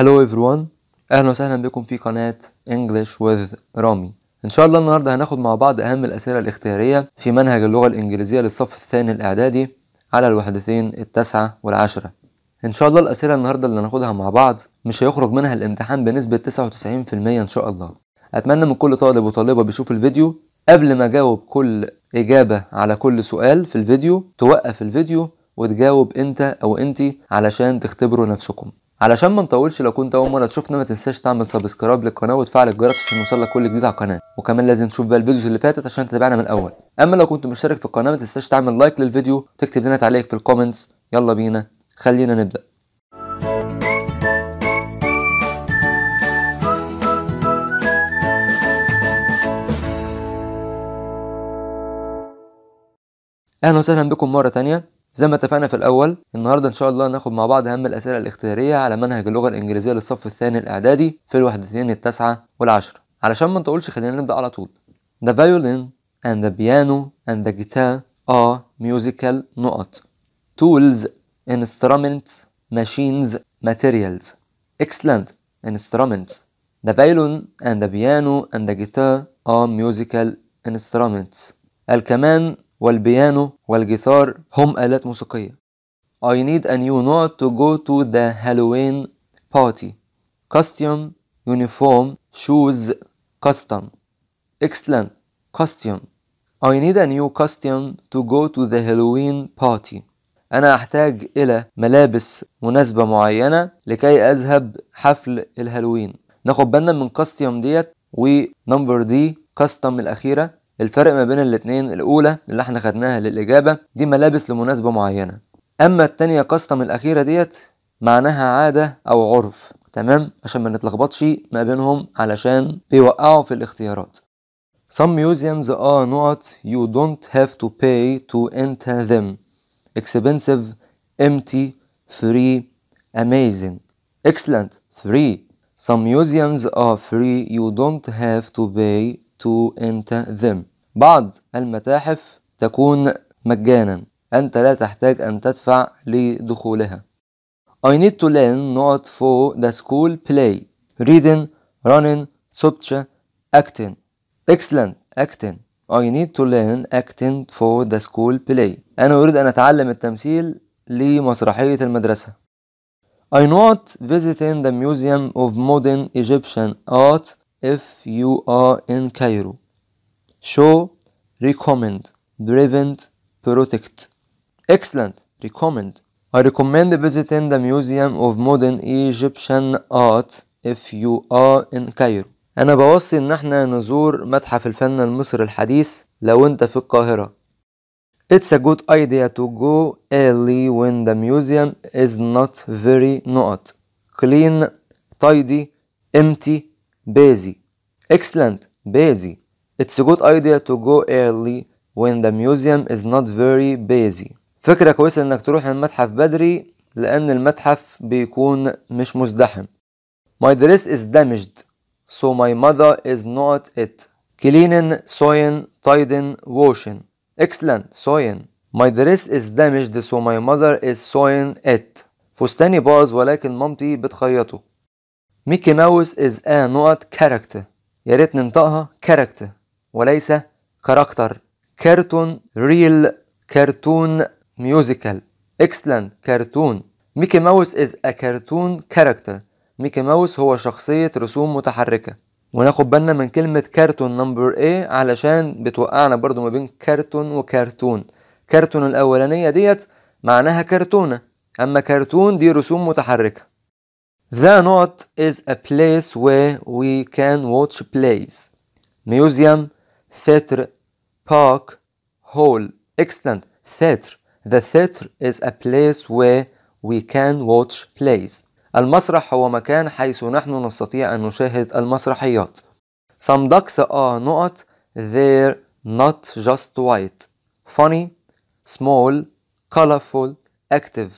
هلو everyone اهلا وسهلا بكم في قناة English with رامي ان شاء الله النهاردة هناخد مع بعض اهم الاسئلة الاختيارية في منهج اللغة الانجليزية للصف الثاني الاعدادي على الوحدتين التاسعة والعشرة ان شاء الله الاسئلة النهاردة اللي هناخدها مع بعض مش هيخرج منها الامتحان بنسبة 99% ان شاء الله اتمنى من كل طالب وطالبة بيشوف الفيديو قبل ما اجاوب كل اجابة على كل سؤال في الفيديو توقف الفيديو وتجاوب انت او انتي علشان تختبروا نفسكم علشان ما نطولش لو كنت اول مره تشوفنا ما تنساش تعمل سبسكرايب للقناه وتفعل الجرس عشان يوصلك كل جديد على القناه وكمان لازم تشوف بقى الفيديوز اللي فاتت عشان تتابعنا من الاول اما لو كنت مشترك في القناه ما تنساش تعمل لايك للفيديو تكتب لنا تعليق في الكومنتس يلا بينا خلينا نبدا اهلا وسهلا بكم مره تانية زي ما اتفقنا في الاول النهارده ان شاء الله ناخد مع بعض اهم الاسئله الاختياريه على منهج اللغه الانجليزيه للصف الثاني الاعدادي في الوحدتين التاسعه والعشره علشان ما نطولش خلينا نبدا على طول The violin and the piano and the guitar are musical نقط tools instruments machines materials excellent instruments The violin and the piano and the guitar are musical instruments الكمان والبيانو والجيتار هم آلات موسيقية I need a new note to go to the Halloween party costume uniform shoes custom excellent costume I need a new costume to go to the Halloween party أنا أحتاج إلى ملابس مناسبة معينة لكي أذهب حفل الهالوين ناخد بالنا من كاستيوم ديت ونمبر دي كاستم الأخيرة الفرق ما بين الاتنين الاولى اللي احنا خدناها للاجابه دي ملابس لمناسبه معينه اما التانية كاستم الاخيره ديت معناها عاده او عرف تمام عشان ما نتلخبطش ما بينهم علشان بيوقعوا في الاختيارات Some museums are not you don't have to pay to enter them expensive empty free amazing excellent free Some museums are free you don't have to pay to enter them بعض المتاحف تكون مجانا أنت لا تحتاج أن تدفع لدخولها I need to learn not for the school play reading running subtra acting excellent acting I need to learn acting for the school play أنا أريد أن أتعلم التمثيل لمسرحية المدرسة I not visiting the museum of modern Egyptian art if you are in Cairo show recommend prevent protect excellent recommend I recommend visiting the Museum of Modern Egyptian Art if you are in Cairo أنا بوصي إن احنا نزور متحف الفن المصري الحديث لو أنت في القاهرة It's a good idea to go early when the museum is not very not clean, tidy, empty, busy. Excellent, busy. It's a good idea to go early when the museum is not very busy. فكرة كويسة انك تروح المتحف بدري لان المتحف بيكون مش مزدحم. My dress is damaged so my mother is not it. Cleaning, sewing, tidying, washing. Excellent, sewing. My dress is damaged so my mother is sewing it. فستاني باظ ولكن مامتي بتخيطه. ميكي ماوس is a not character. يا ريت ننطقها character. وليس كاركتر كرتون ريل كرتون ميوزيكال اكسلان كرتون ميكي ماوس از ا كرتون كاركتر ميكي ماوس هو شخصية رسوم متحركة وناخد بالنا من كلمة كرتون نمبر ايه علشان بتوقعنا برضو ما بين كرتون وكرتون كرتون الأولانية ديت معناها كرتونة أما كرتون دي رسوم متحركة The not is a place where we can watch plays museum theater park, hall. Excellent. theater The theatre is a place where we can watch plays. المسرح هو مكان حيث نحن نستطيع أن نشاهد المسرحيات. Some ducks are not, they're not just white. Funny, small, colorful, active.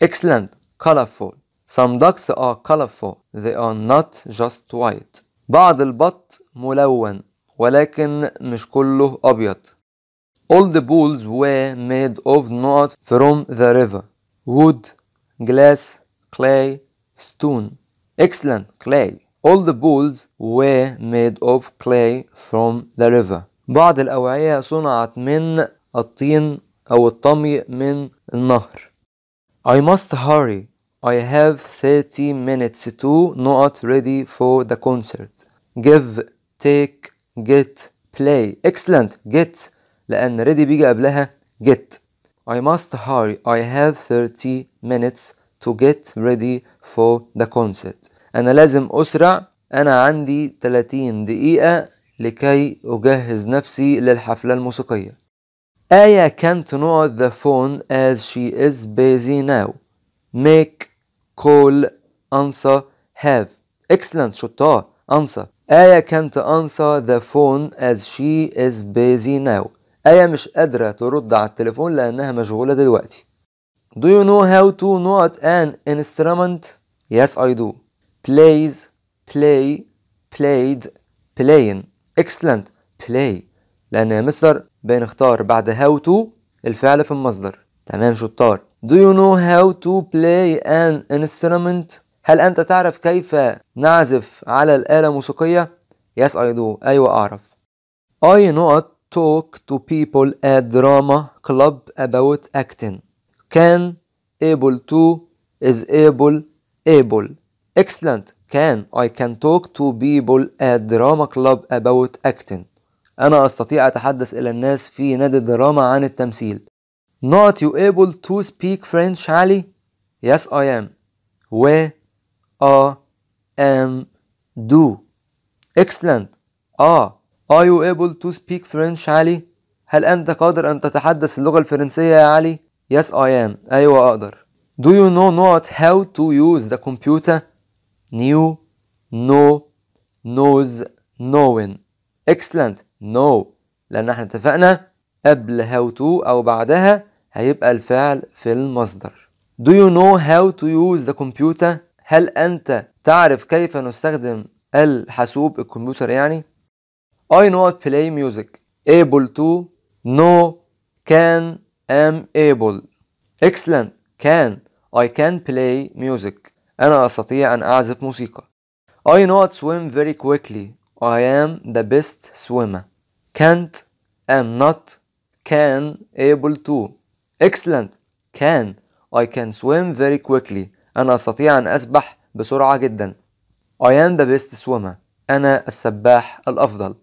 Excellent, colorful. Some ducks are colorful, they are not just white. بعض البط ملون ولكن مش كله أبيض All the pools were made of not from the river wood, glass, clay, stone Excellent clay All the pools were made of clay from the river بعض الأوعية صنعت من الطين أو الطمي من النهر I must hurry I have 30 minutes to not ready for the concert give take get play excellent get لأن ready بيجي قبلها get I must hurry I have 30 minutes to get ready for the concert أنا لازم أسرع أنا عندي 30 دقيقة لكي أجهز نفسي للحفلة الموسيقية آية can't not the phone as she is busy now make call answer have excellent شطار answer آية can't answer the phone as she is busy now آية مش قادرة ترد على التليفون لأنها مشغولة دلوقتي Do you know how to not an instrument? Yes I do Plays play played playing excellent play لأن يا مستر بنختار بعد how to الفعل في المصدر تمام شطار Do you know how to play an instrument? هل أنت تعرف كيف نعزف على الآلة الموسيقية؟ Yes I do أيوة أعرف I not talk to people at drama club about acting Can able to is able able Excellent Can I can talk to people at drama club about acting أنا أستطيع أتحدث إلى الناس في نادي الدراما عن التمثيل Not you able to speak French Ali? Yes I am. Where A am do excellent A are you able to speak French علي هل أنت قادر أن تتحدث اللغة الفرنسية يا علي Yes I am أيوة أقدر Do you know not how to use the computer New No knows knowing excellent no لأن احنا اتفقنا قبل how to أو بعدها هيبقى الفعل في المصدر Do you know how to use the computer؟ هل أنت تعرف كيف نستخدم الحاسوب الكمبيوتر يعني I not play music able to no can am able excellent can I can play music أنا أستطيع أن أعزف موسيقى I not swim very quickly I am the best swimmer can't am not can able to excellent can I can swim very quickly أنا أستطيع أن أسبح بسرعة جدا I am the best swimmer أنا السباح الأفضل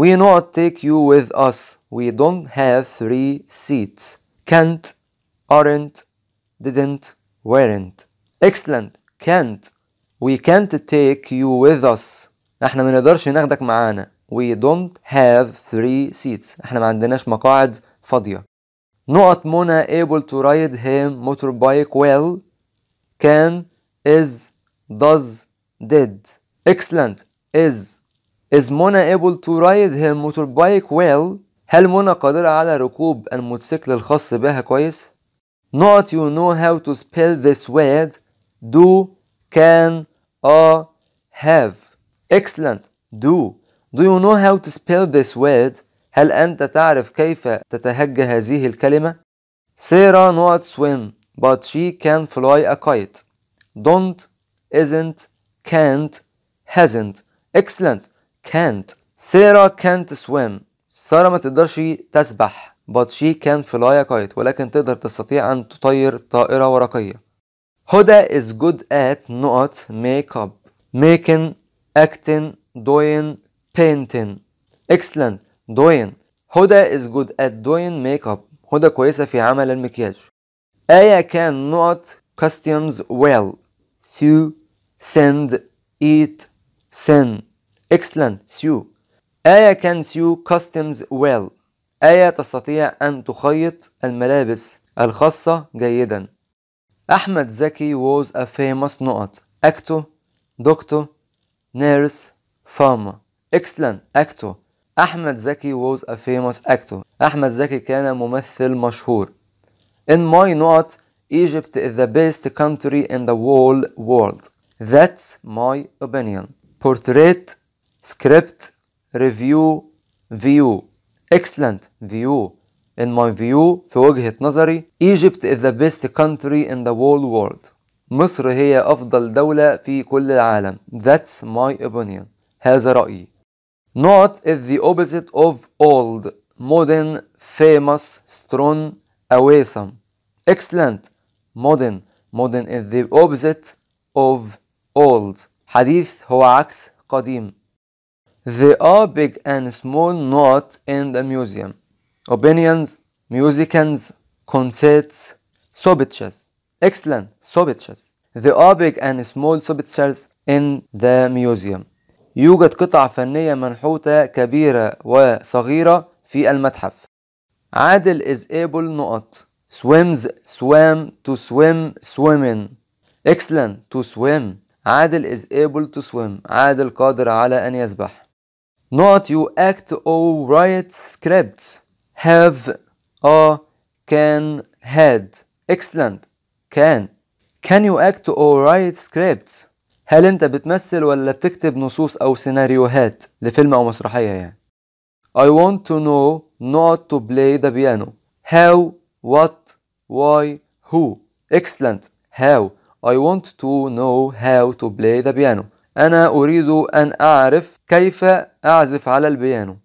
We not take you with us We don't have three seats Can't aren't didn't weren't Excellent can't We can't take you with us احنا ما نقدرش ناخدك معانا We don't have three seats احنا ما عندناش مقاعد فاضية Not Mona able to ride him motorbike well can is does did excellent is is Mona able to ride her motorbike well هل منى قادرة على ركوب الموتوسيكل الخاص بها كويس not you know how to spell this word do can are have excellent do do you know how to spell this word هل أنت تعرف كيف تتهجى هذه الكلمة Sarah not swim but she can fly a kite don't isn't can't hasn't excellent can't Sarah can't swim سارة ما تقدرش تسبح but she can fly a kite ولكن تقدر تستطيع أن تطير طائرة ورقية هدى is good at نقط makeup. making acting doing painting excellent doing هدى is good at doing makeup هدى كويسة في عمل المكياج I cannot customs well to send it send. excellent سيو I can sew customs well آية تستطيع أن تخيط الملابس الخاصة جيدا أحمد زكي was a famous نقط actor doctor nurse farmer excellent actor أحمد زكي was a famous actor أحمد زكي كان ممثل مشهور In my not, Egypt is the best country in the whole world. That's my opinion. Portrait, script, review, view. Excellent view. In my view, في وجهة نظري, Egypt is the best country in the whole world. مصر هي أفضل دولة في كل العالم. That's my opinion. هذا رأيي. Not is the opposite of old, modern, famous, strong, awesome excellent modern modern is the opposite of old حديث هو عكس قديم There are big and small not in the museum opinions musicians concerts sobitches excellent sobitches There are big and small sobitches in the museum يوجد قطع فنية منحوتة كبيرة وصغيرة في المتحف عادل is able نقط swims swam to swim swimming excellent to swim عادل is able to swim عادل قادر على أن يسبح not you act or write scripts have or can had excellent can can you act or write scripts هل انت بتمثل ولا بتكتب نصوص او سيناريوهات لفيلم او مسرحية يعني I want to know not to play the piano how what, why, who. Excellent. How. I want to know how to play the piano. أنا أريد أن أعرف كيف أعزف على البيانو.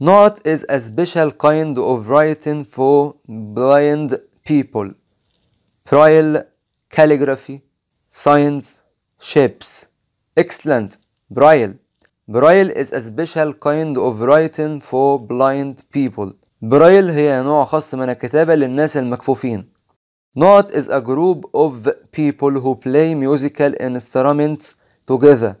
Not is a special kind of writing for blind people. Braille, calligraphy, signs, shapes. Excellent. Braille. Braille is a special kind of writing for blind people. برايل هي نوع خاص من الكتابة للناس المكفوفين Not is a group of people who play musical instruments together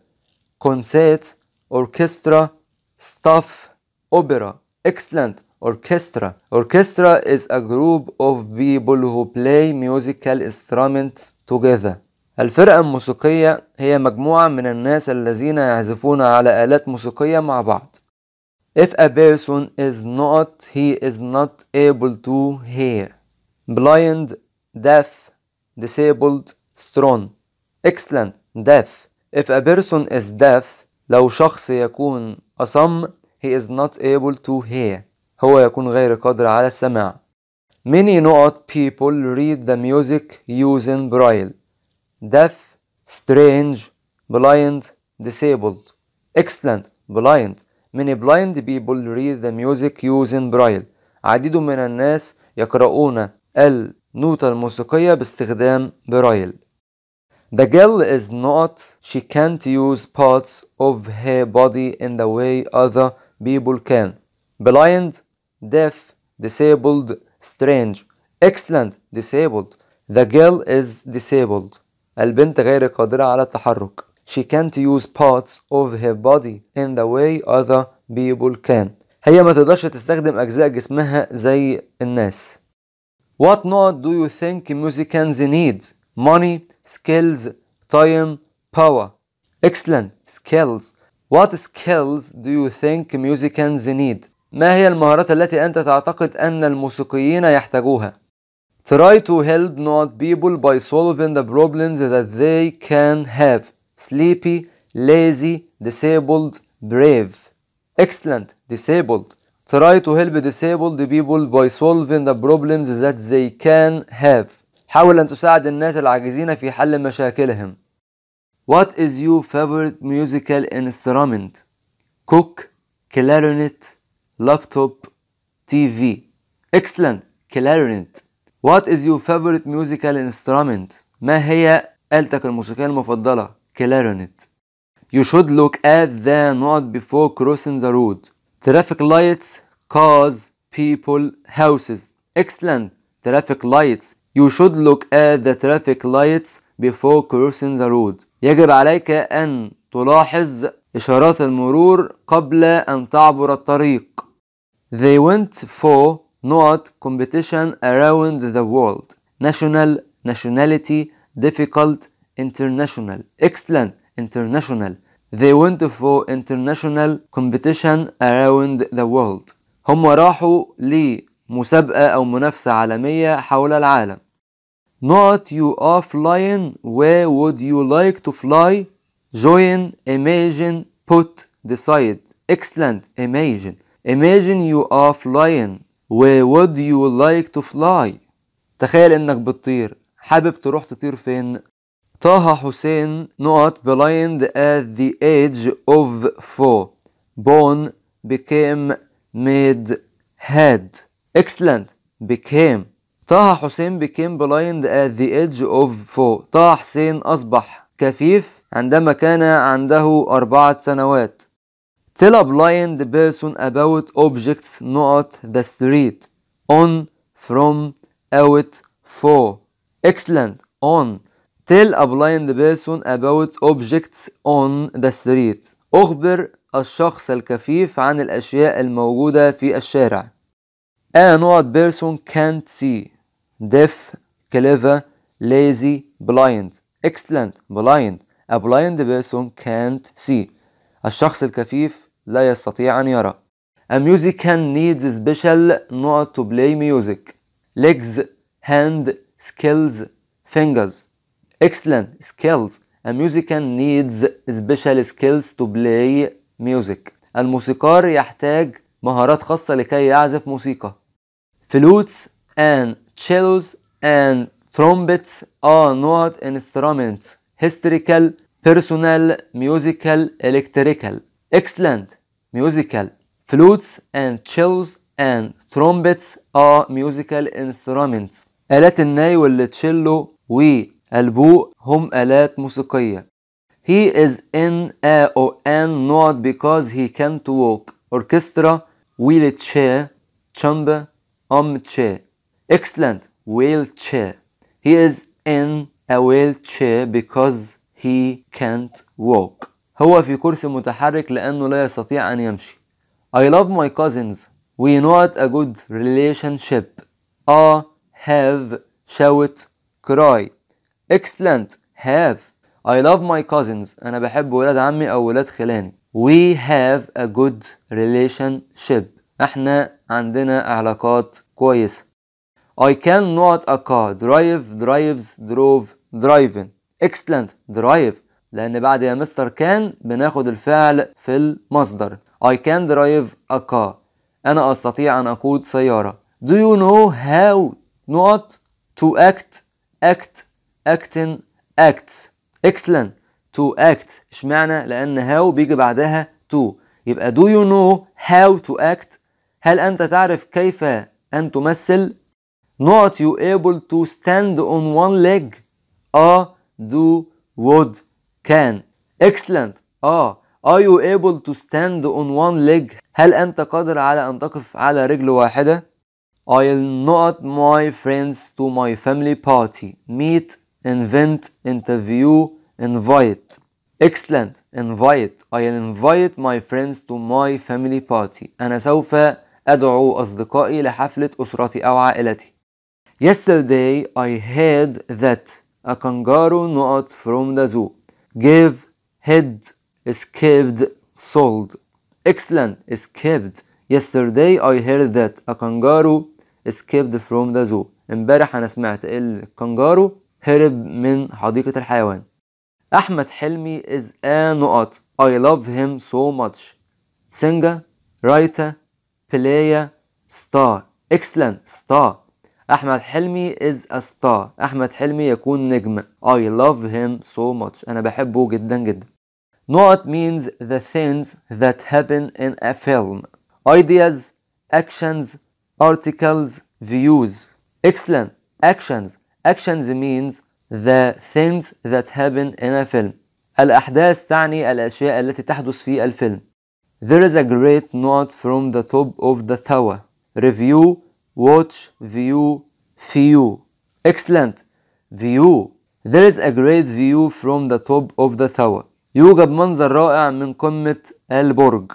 concert orchestra staff opera excellent orchestra orchestra is a group of people who play musical instruments together الفرقة الموسيقية هي مجموعة من الناس الذين يعزفون على آلات موسيقية مع بعض if a person is not he is not able to hear blind deaf disabled strong excellent deaf if a person is deaf لو شخص يكون أصم he is not able to hear هو يكون غير قادر على السماع many not people read the music using braille deaf strange blind disabled excellent blind many blind people read the music using braille عديد من الناس يقرؤون النوتة الموسيقية باستخدام برايل The girl is not she can't use parts of her body in the way other people can blind deaf disabled strange excellent disabled the girl is disabled البنت غير قادرة على التحرك she can't use parts of her body in the way other people can هي ما تقدرش تستخدم أجزاء جسمها زي الناس What not do you think musicians need? Money, skills, time, power Excellent, skills What skills do you think musicians need? ما هي المهارات التي أنت تعتقد أن الموسيقيين يحتاجوها؟ Try to help not people by solving the problems that they can have sleepy, lazy, disabled, brave. Excellent, disabled. Try to help disabled people by solving the problems that they can have. حاول أن تساعد الناس العاجزين في حل مشاكلهم. What is your favorite musical instrument? Cook, clarinet, laptop, TV. Excellent, clarinet. What is your favorite musical instrument? ما هي آلتك الموسيقية المفضلة؟ You should look at the not before crossing the road. Traffic lights cause people houses. Excellent. Traffic lights. You should look at the traffic lights before crossing the road. يجب عليك أن تلاحظ إشارات المرور قبل أن تعبر الطريق. They went for not competition around the world. National, nationality, difficult, international excellent international they went for international competition around the world هم راحوا لمسابقة أو منافسة عالمية حول العالم not you are flying where would you like to fly join imagine put decide excellent imagine imagine you are flying where would you like to fly تخيل انك بتطير حابب تروح تطير فين طه حسين not blind at the age of four. Born became made had. Excellent became. طه حسين became blind at the age of four. طه حسين أصبح كفيف عندما كان عنده أربعة سنوات. Tell a blind person about objects not the street. On, from, out, for. Excellent. On. Tell a blind person about objects on the street. أخبر الشخص الكفيف عن الأشياء الموجودة في الشارع. A not person can't see. Deaf, clever, lazy, blind. Excellent, blind. A blind person can't see. الشخص الكفيف لا يستطيع أن يرى. A musician needs special not to play music. Legs, hand, skills, fingers. Excellent skills. A musician needs special skills to play music. الموسيقار يحتاج مهارات خاصة لكي يعزف موسيقى. Flutes and cellos and trumpets are not instruments. Historical, personal, musical, electrical. Excellent. Musical. Flutes and cellos and trumpets are musical instruments. آلات الناي والتشيلو و البوق هم آلات موسيقية He is in a or an not because he can't walk Orchestra Wheel chair chamber chair Excellent chair He is in a wheelchair because he can't walk هو في كرسي متحرك لأنه لا يستطيع أن يمشي I love my cousins We not a good relationship A have shout cry excellent have I love my cousins أنا بحب ولاد عمي أو ولاد خلاني we have a good relationship احنا عندنا علاقات كويسة I cannot a car drive drives drove driving excellent drive لأن بعد يا مستر كان بناخد الفعل في المصدر I can drive a car أنا أستطيع أن أقود سيارة Do you know how not to act act اكتن acts excellent تو اكت اشمعنى لان هاو بيجي بعدها تو يبقى do you know how to act هل انت تعرف كيف ان تمثل not you able to stand on one leg اه do would can excellent اه Are you able to stand on one leg? هل أنت قادر على أن تقف على رجل واحدة? I'll not my friends to my family party. Meet invent, interview, invite. Excellent, invite. I'll invite my friends to my family party. أنا سوف أدعو أصدقائي لحفلة أسرتي أو عائلتي. Yesterday I heard that a kangaroo not from the zoo gave head escaped sold. Excellent, escaped. Yesterday I heard that a kangaroo escaped from the zoo. امبارح انا سمعت kangaroo. هرب من حديقة الحيوان أحمد حلمي is a نقط I love him so much singer writer player star excellent star أحمد حلمي is a star أحمد حلمي يكون نجم I love him so much أنا بحبه جدا جدا نقط means the things that happen in a film ideas actions articles views excellent actions actions means the things that happen in a film الأحداث تعني الأشياء التي تحدث في الفيلم There is a great note from the top of the tower Review, watch, view, view Excellent View There is a great view from the top of the tower يوجد منظر رائع من قمة البرج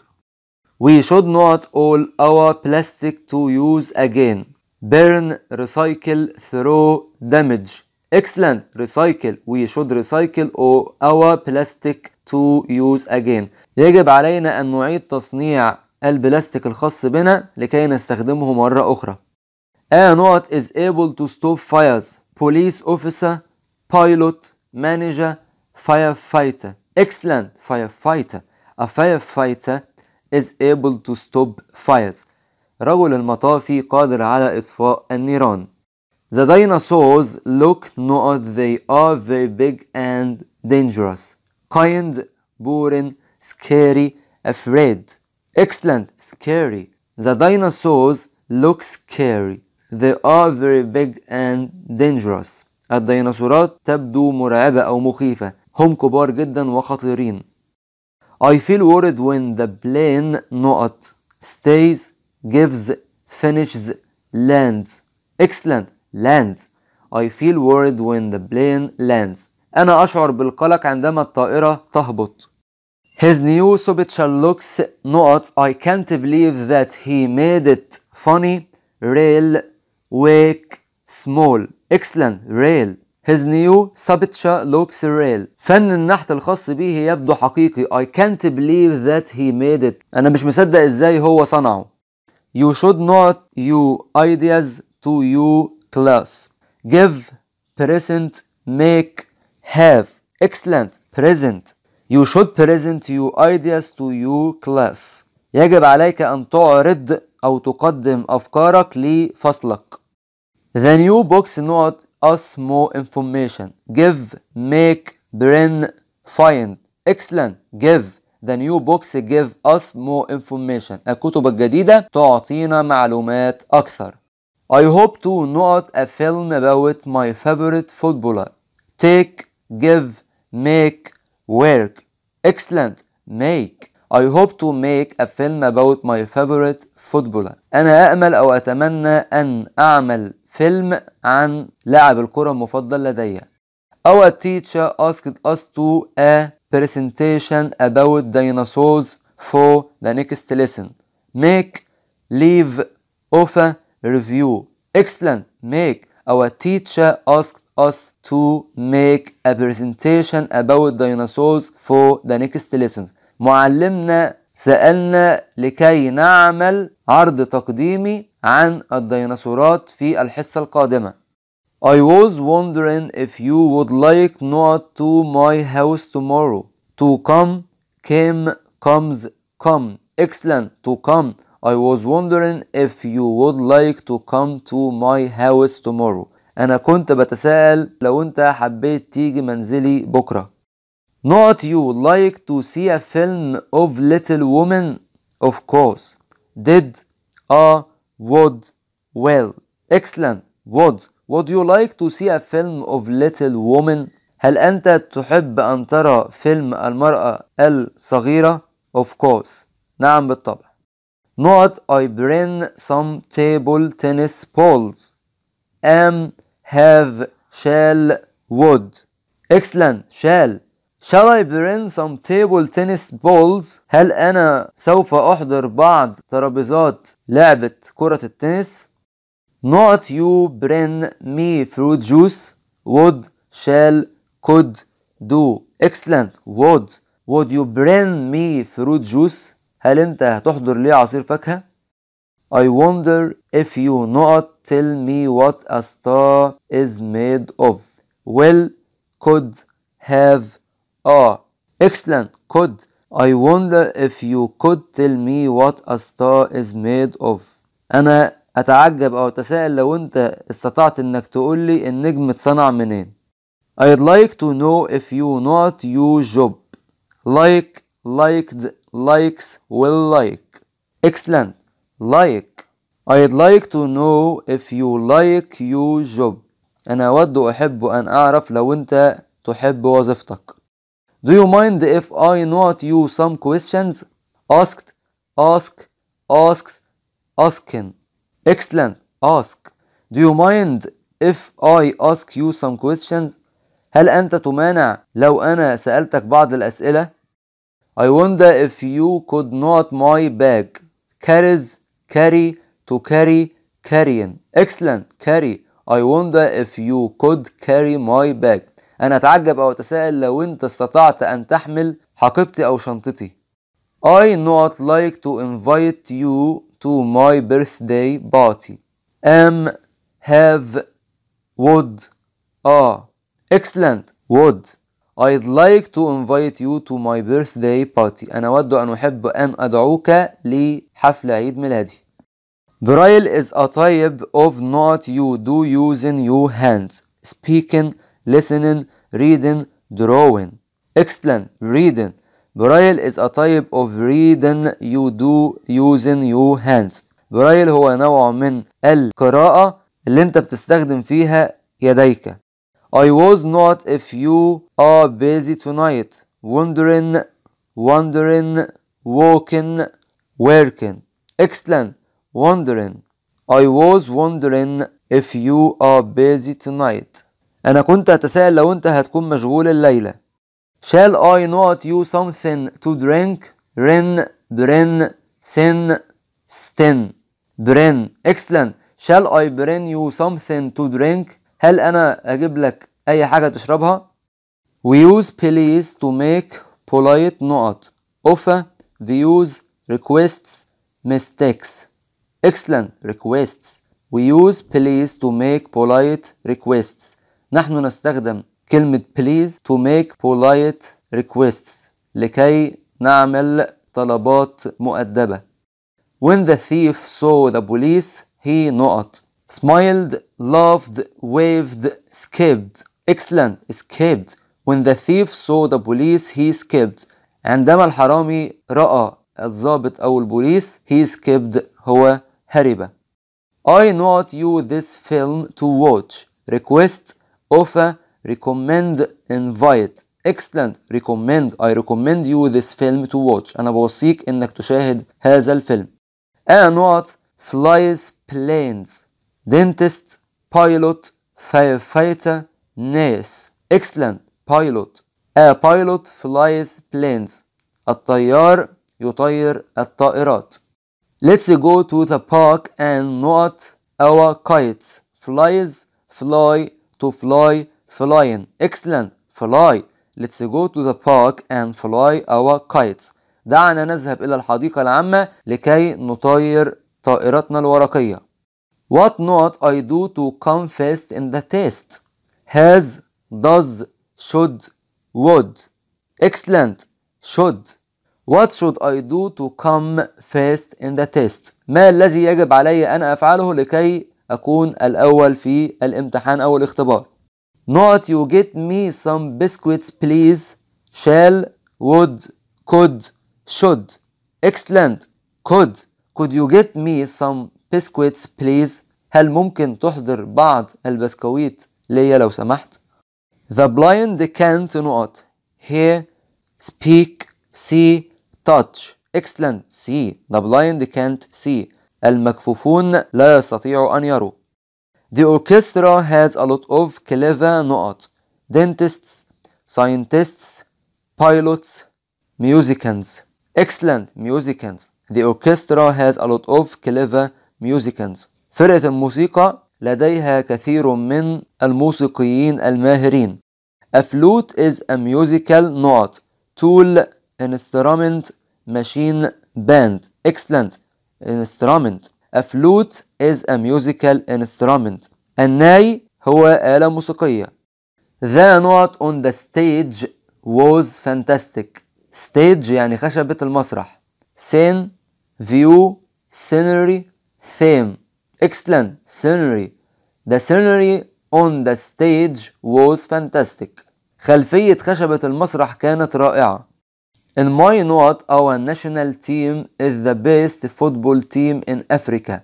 We should not all our plastic to use again burn recycle throw damage excellent recycle we should recycle our plastic to use again يجب علينا أن نعيد تصنيع البلاستيك الخاص بنا لكي نستخدمه مرة أخرى A not is able to stop fires police officer pilot manager firefighter excellent firefighter a firefighter is able to stop fires رجل المطافي قادر على إطفاء النيران The dinosaurs look not they are very big and dangerous kind boring scary afraid excellent scary The dinosaurs look scary they are very big and dangerous الديناصورات تبدو مرعبة أو مخيفة هم كبار جدا وخطيرين I feel worried when the plane not stays gives, finishes, lands. Excellent, lands. I feel worried when the plane lands. أنا أشعر بالقلق عندما الطائرة تهبط. His new subitchal looks not. I can't believe that he made it funny. real, wake, small. Excellent, real. His new subitcha looks real. فن النحت الخاص به يبدو حقيقي. I can't believe that he made it. أنا مش مصدق إزاي هو صنعه. You should not you ideas to you class. Give, present, make, have. Excellent, present. You should present your ideas to your class. يجب عليك أن تعرض أو تقدم أفكارك لفصلك. The new books not us more information. Give, make, bring, find. Excellent. Give. The new books give us more information. الكتب الجديدة تعطينا معلومات أكثر. I hope to not a film about my favorite footballer. Take, give, make, work. Excellent. Make. I hope to make a film about my favorite footballer. أنا أأمل أو أتمنى أن أعمل فيلم عن لاعب الكرة المفضل لدي. Our teacher asked us to a presentation about dinosaurs for the next lesson. Make, leave, offer, review. Excellent. Make. Our teacher asked us to make a presentation about dinosaurs for the next lesson. معلمنا سألنا لكي نعمل عرض تقديمي عن الديناصورات في الحصة القادمة. I was wondering if you would like not to my house tomorrow. To come, came, comes, come. Excellent, to come. I was wondering if you would like to come to my house tomorrow. أنا كنت بتساءل لو أنت حبيت تيجي منزلي بكرة. Not you like to see a film of Little Women? Of course. Did, are, uh, would, well, Excellent. Would. Would you like to see a film of Little Woman? هل أنت تحب أن ترى فيلم المرأة الصغيرة؟ Of course. نعم بالطبع. Not I bring some table tennis balls. Am, have, shall, would. Excellent. Shall. Shall I bring some table tennis balls? هل أنا سوف أحضر بعض ترابيزات لعبة كرة التنس؟ not you bring me fruit juice, would, shall, could, do. Excellent. Would. Would you bring me fruit juice? هل أنت هتحضر لي عصير فاكهة؟ I wonder if you not tell me what a star is made of. Well, could, have, a. Excellent. Could. I wonder if you could tell me what a star is made of. أنا اتعجب او اتساءل لو انت استطعت انك تقول لي النجم اتصنع منين I'd like to know if you not your job like liked likes will like excellent like I'd like to know if you like your job أنا أود أحب أن أعرف لو أنت تحب وظيفتك Do you mind if I not you some questions asked ask asks asking Excellent. Ask. Do you mind if I ask you some questions? هل أنت تمانع لو أنا سألتك بعض الأسئلة؟ I wonder if you could not my bag. Carries, carry, to carry, carrying. Excellent, carry. I wonder if you could carry my bag. أنا أتعجب أو أتساءل لو أنت استطعت أن تحمل حقيبتي أو شنطتي. I not like to invite you to my birthday party. Am, have, would, ah Excellent, would. I'd like to invite you to my birthday party. أنا أود أن أحب أن أدعوك لحفلة عيد ميلادي. Braille is a type of not you do using your hands. Speaking, listening, reading, drawing. Excellent, reading. Braille is a type of reading you do using your hands. Braille هو نوع من القراءة اللي انت بتستخدم فيها يديك. I was not if you are busy tonight. Wondering, wondering, walking, working. Excellent. Wondering. I was wondering if you are busy tonight. أنا كنت أتساءل لو أنت هتكون مشغول الليلة. Shall I not you something to drink? Rin, brin, sin, stin. Brin. Excellent. Shall I bring you something to drink? هل أنا أجيب لك أي حاجة تشربها؟ We use please to make polite نقط offer, use requests, mistakes. Excellent. Requests. We use please to make polite requests. نحن نستخدم كلمة please to make polite requests لكي نعمل طلبات مؤدبة When the thief saw the police he not smiled laughed waved skipped excellent skipped When the thief saw the police he skipped عندما الحرامي رأى الضابط أو البوليس he skipped هو هرب I not you this film to watch request offer recommend invite excellent recommend I recommend you this film to watch أنا بوصيك إنك تشاهد هذا الفيلم and what flies planes dentist pilot firefighter nurse excellent pilot a pilot flies planes الطيار يطير الطائرات let's go to the park and not our kites flies fly to fly flying excellent fly let's go to the park and fly our kites دعنا نذهب إلى الحديقة العامة لكي نطير طائرتنا الورقية What not I do to come فيست in the test has does should would excellent should What should I do to come first in the test ما الذي يجب علي أن أفعله لكي أكون الأول في الامتحان أو الاختبار Not you get me some biscuits please shall would could should excellent could could you get me some biscuits please هل ممكن تحضر بعض البسكويت ليا لو سمحت the blind can't not hear speak see touch excellent see the blind can't see المكفوفون لا يستطيعوا أن يروا The orchestra has a lot of clever نقط dentists, scientists, pilots, musicians. Excellent musicians. The orchestra has a lot of clever musicians. فرقة الموسيقى لديها كثير من الموسيقيين الماهرين. A flute is a musical note, tool, instrument, machine, band. Excellent. Instrument. A flute is a musical instrument. الناي هو آلة موسيقية. The knot on the stage was fantastic. Stage يعني خشبة المسرح. Scene, view, scenery, theme. Excellent, scenery. The scenery on the stage was fantastic. خلفية خشبة المسرح كانت رائعة. In my note, our national team is the best football team in Africa.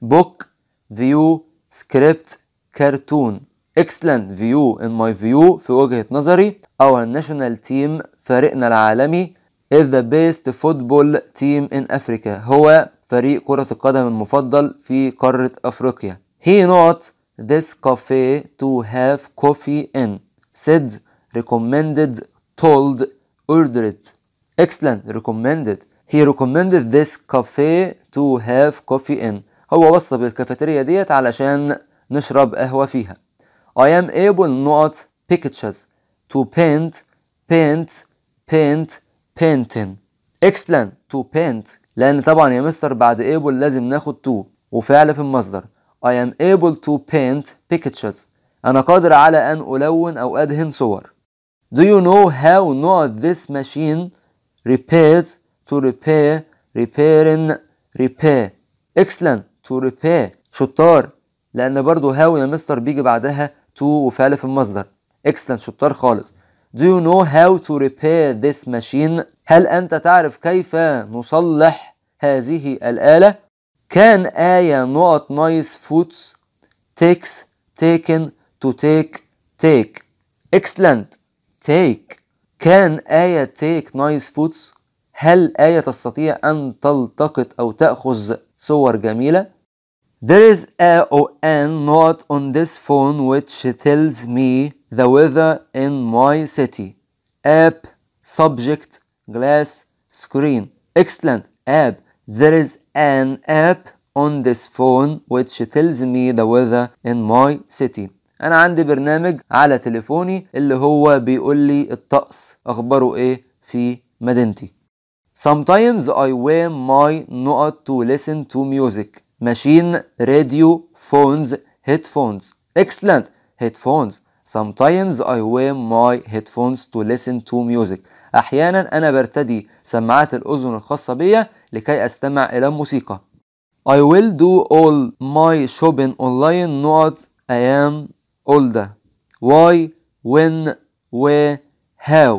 Book, view, script, cartoon. Excellent view in my view في وجهة نظري. Our national team فريقنا العالمي is the best football team in Africa. هو فريق كرة القدم المفضل في قارة أفريقيا. He not this cafe to have coffee in. Said, recommended, told, ordered. Excellent recommended He recommended this cafe to have coffee in هو وصل بالكافيتيريا ديت علشان نشرب قهوة فيها I am able not pictures to paint paint paint painting excellent to paint لأن طبعا يا مستر بعد able لازم ناخد to وفعل في المصدر I am able to paint pictures أنا قادر على أن ألون أو أدهن صور Do you know how not this machine repairs to repair repairing repair excellent to repair شطار لان برضو هاو يا مستر بيجي بعدها to وفعل في المصدر excellent شطار خالص do you know how to repair this machine هل انت تعرف كيف نصلح هذه الآلة كان آية نقط نايس فوتس takes taken to take take excellent take كان آية take nice foods هل آية تستطيع أن تلتقط أو تأخذ صور جميلة There is a or an note on this phone which tells me the weather in my city app subject glass screen excellent app there is an app on this phone which tells me the weather in my city انا عندي برنامج على تليفوني اللي هو بيقول لي الطقس اخباره ايه في مدينتي Sometimes I wear my not to listen to music machine radio phones headphones excellent headphones Sometimes I wear my headphones to listen to music أحيانا أنا برتدي سماعات الأذن الخاصة بيا لكي أستمع إلى الموسيقى I will do all my shopping online not I am older why when where how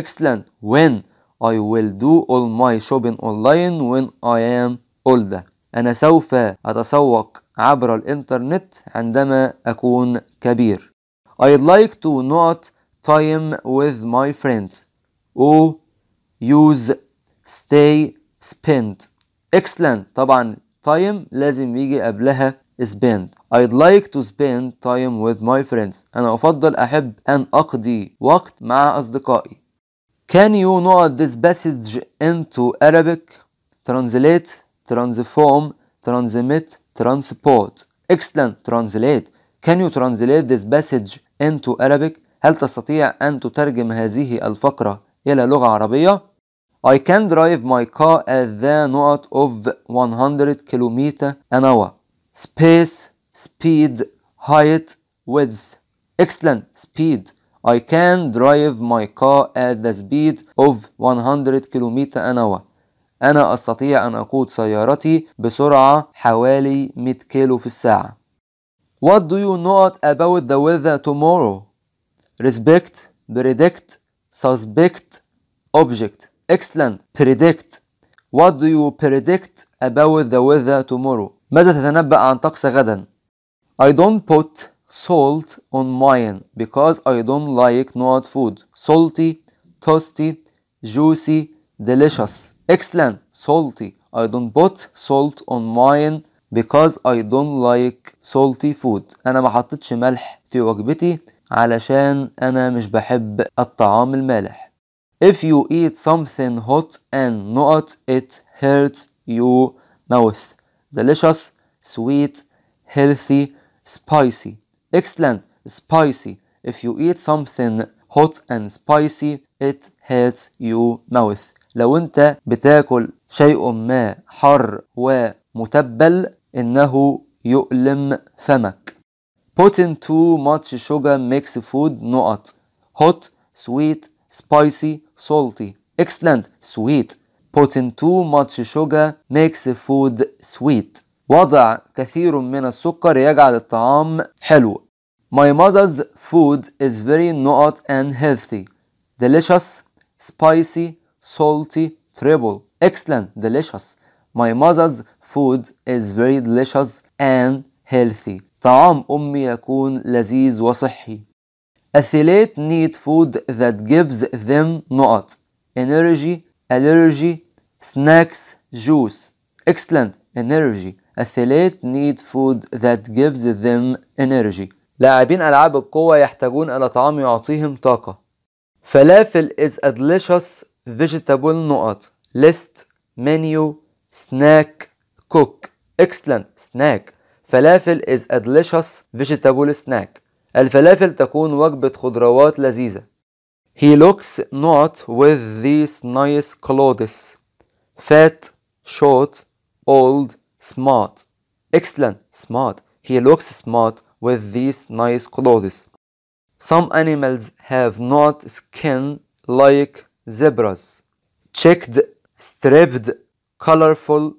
excellent when I will do all my shopping online when I am older أنا سوف أتسوق عبر الإنترنت عندما أكون كبير I'd like to not time with my friends أو use stay spent excellent طبعا time لازم يجي قبلها spend I'd like to spend time with my friends أنا أفضل أحب أن أقضي وقت مع أصدقائي Can you know this passage into Arabic? Translate, transform, transmit, transport Excellent, translate Can you translate this passage into Arabic? هل تستطيع أن تترجم هذه الفقرة إلى لغة عربية؟ I can drive my car at the north of 100 km an hour space, speed, height, width. Excellent speed. I can drive my car at the speed of 100 km an hour. أنا أستطيع أن أقود سيارتي بسرعة حوالي 100 كيلو في الساعة. What do you not about the weather tomorrow? Respect, predict, suspect, object. Excellent. Predict. What do you predict about the weather tomorrow? ماذا تتنبأ عن طقس غدا؟ I don't put salt on mine because I don't like not food. Salty, toasty, juicy, delicious. Excellent, salty. I don't put salt on mine because I don't like salty food. أنا ما حطيتش ملح في وجبتي علشان أنا مش بحب الطعام المالح. If you eat something hot and not it hurts your mouth. delicious, sweet, healthy, spicy. Excellent, spicy. If you eat something hot and spicy, it hurts your mouth. لو انت بتاكل شيء ما حر ومتبل انه يؤلم فمك. Put in too much sugar makes food not hot, sweet, spicy, salty. Excellent, sweet, Putting too much sugar makes the food sweet. وضع كثير من السكر يجعل الطعام حلو. My mother's food is very not and healthy. Delicious, spicy, salty, terrible. Excellent, delicious. My mother's food is very delicious and healthy. طعام أمي يكون لذيذ وصحي. Athletes need food that gives them not Energy, allergy, snacks, juice. Excellent, energy. athletes need food that gives them energy. لاعبين ألعاب القوة يحتاجون إلى طعام يعطيهم طاقة. فلافل is a delicious vegetable نقط. list, menu, snack, cook. Excellent, snack. فلافل is a delicious vegetable snack. الفلافل تكون وجبة خضروات لذيذة. He looks not with these nice clothes. fat, short, old, smart. Excellent, smart. He looks smart with these nice clothes. Some animals have not skin like zebras. Checked, striped, colorful,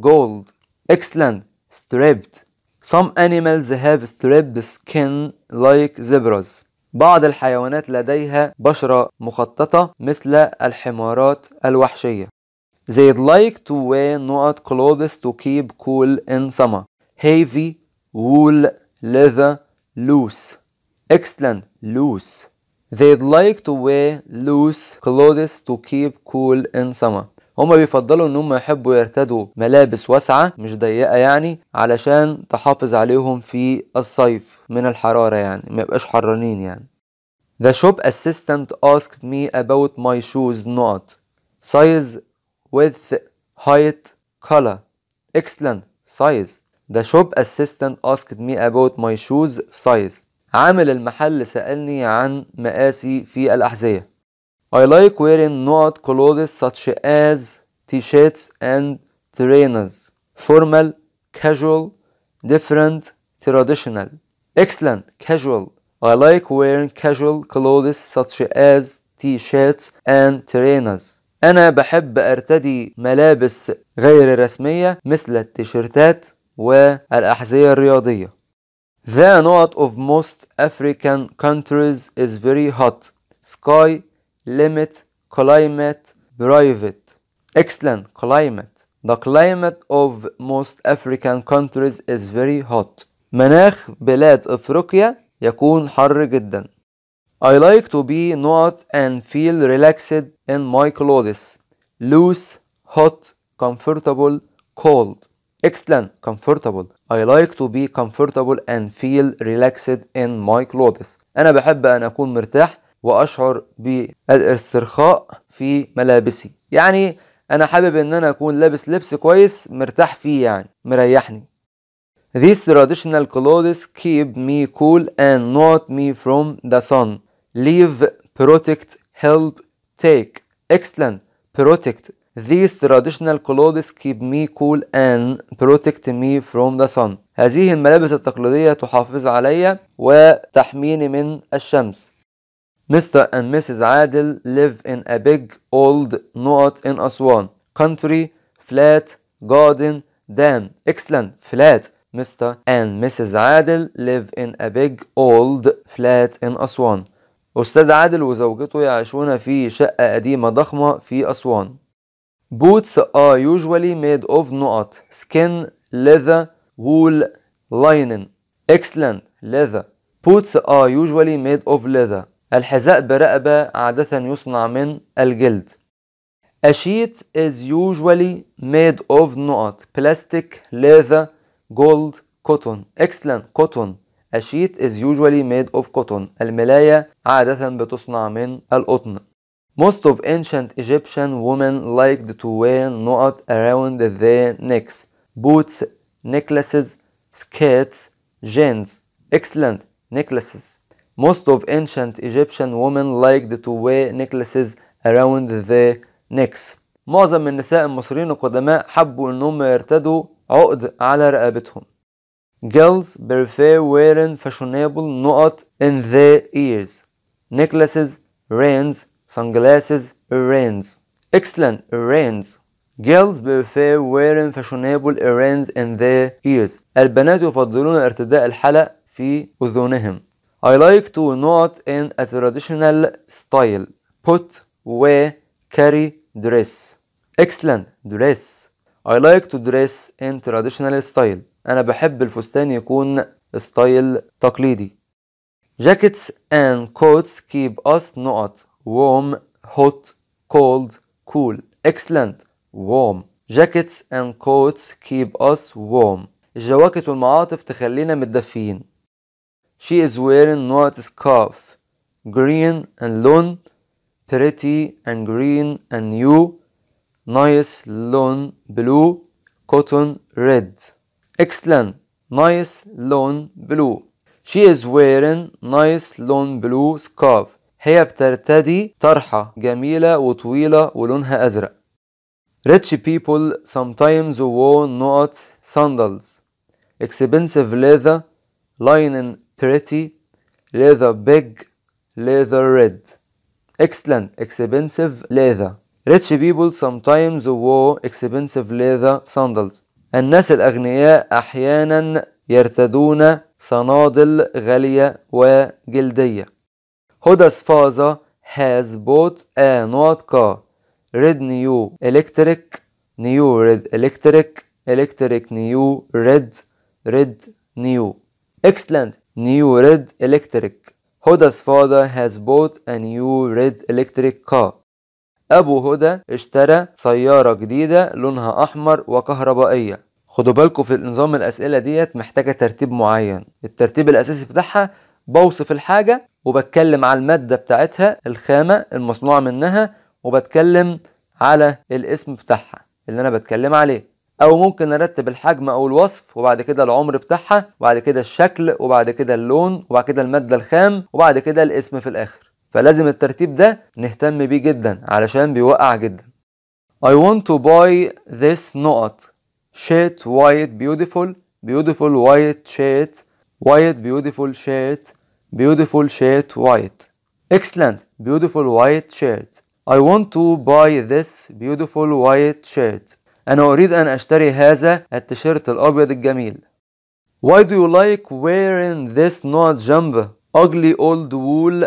gold. Excellent, striped. Some animals have striped skin like zebras. بعض الحيوانات لديها بشرة مخططة مثل الحمارات الوحشية. They'd like to wear not clothes to keep cool in summer. Heavy, wool, leather, loose. Excellent, loose. They'd like to wear loose clothes to keep cool in summer. هما بيفضلوا ان هم يحبوا يرتدوا ملابس واسعة مش ضيقة يعني علشان تحافظ عليهم في الصيف من الحرارة يعني ما يبقاش حرانين يعني The shop assistant asked me about my shoes not size with height, color, excellent, size. The shop assistant asked me about my shoes size. عامل المحل سألني عن مقاسي في الأحذية. I like wearing not clothes such as t-shirts and trainers. Formal, casual, different, traditional. Excellent, casual. I like wearing casual clothes such as t-shirts and trainers. أنا بحب أرتدي ملابس غير رسمية مثل التيشيرتات والأحذية الرياضية. The north of most African countries is very hot. Sky, limit, climate, private. Excellent climate. The climate of most African countries is very hot. مناخ بلاد أفريقيا يكون حر جداً. I like to be not and feel relaxed in my clothes. Loose, hot, comfortable, cold. Excellent, comfortable. I like to be comfortable and feel relaxed in my clothes. أنا بحب أن أكون مرتاح وأشعر بالاسترخاء في ملابسي. يعني أنا حابب إن أنا أكون لابس لبس كويس مرتاح فيه يعني مريحني. These traditional clothes keep me cool and not me from the sun. leave, protect, help, take. Excellent, protect. These traditional clothes keep me cool and protect me from the sun. هذه الملابس التقليدية تحافظ علي وتحميني من الشمس. Mr. and Mrs. Adil live in a big old not in Aswan. Country, flat, garden, dam. Excellent, flat. Mr. and Mrs. Adil live in a big old flat in Aswan. أستاذ عادل وزوجته يعيشون في شقة قديمة ضخمة في أسوان Boots are usually made of نقط skin, leather, wool, linen Excellent, leather Boots are usually made of leather الحذاء برقبة عادة يصنع من الجلد A sheet is usually made of نقط plastic, leather, gold, cotton Excellent, cotton A sheet is usually made of cotton الملاية عادة بتصنع من القطن Most of ancient Egyptian women liked to wear knot around their necks boots, necklaces, skirts, jeans excellent necklaces Most of ancient Egyptian women liked to wear necklaces around their necks معظم النساء المصريين القدماء حبوا انهم يرتدوا عقد على رقبتهم Girls prefer wearing fashionable knots in their ears, necklaces, rings, sunglasses, earrings. Excellent earrings. Girls prefer wearing fashionable earrings in their ears. البنات يفضلون ارتداء الحلق في أذنهم. I like to knot in a traditional style. Put, wear, carry, dress. Excellent dress. I like to dress in traditional style. انا بحب الفستان يكون ستايل تقليدي jackets and coats keep us not warm hot cold cool excellent warm jackets and coats keep us warm الجواكت والمعاطف تخلينا متدفيين she is wearing not scarf green and lawn pretty and green and new nice lawn blue cotton red Excellent. Nice long, blue. She is wearing nice long, blue scarf. هي بترتدي طرحة جميلة وطويلة ولونها أزرق. Rich people sometimes wore not sandals, expensive leather, linen pretty, leather big, leather red. Excellent, expensive leather. Rich people sometimes wore expensive leather sandals. الناس الأغنياء أحيانا يرتدون صنادل غالية وجلدية هدى فازا has bought a not car red new electric new red electric electric new red red new excellent new red electric هدى father has bought a new red electric car أبو هدى اشترى سيارة جديدة لونها أحمر وكهربائية خدوا بالكم في نظام الأسئلة ديت محتاجة ترتيب معين الترتيب الأساسي بتاعها بوصف الحاجة وبتكلم على المادة بتاعتها الخامة المصنوعة منها وبتكلم على الاسم بتاعها اللي أنا بتكلم عليه أو ممكن أرتب الحجم أو الوصف وبعد كده العمر بتاعها وبعد كده الشكل وبعد كده اللون وبعد كده المادة الخام وبعد كده الاسم في الآخر فلازم الترتيب ده نهتم بيه جدا علشان بيوقع جدا I want to buy this نقط shit white beautiful beautiful white shit white beautiful shit beautiful shit white excellent beautiful white shirt I want to buy this beautiful white shirt أنا أريد أن أشتري هذا التيشيرت الأبيض الجميل Why do you like wearing this not jumper? Ugly old wool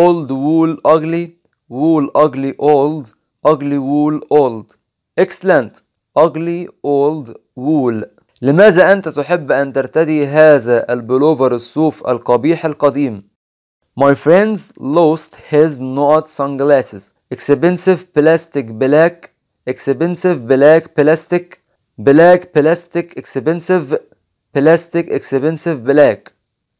old wool ugly, wool ugly old, ugly wool old. Excellent. Ugly old wool. لماذا أنت تحب أن ترتدي هذا البلوفر الصوف القبيح القديم؟ My friends lost his not sunglasses. Expensive plastic black, expensive black plastic, black plastic, expensive plastic, expensive black.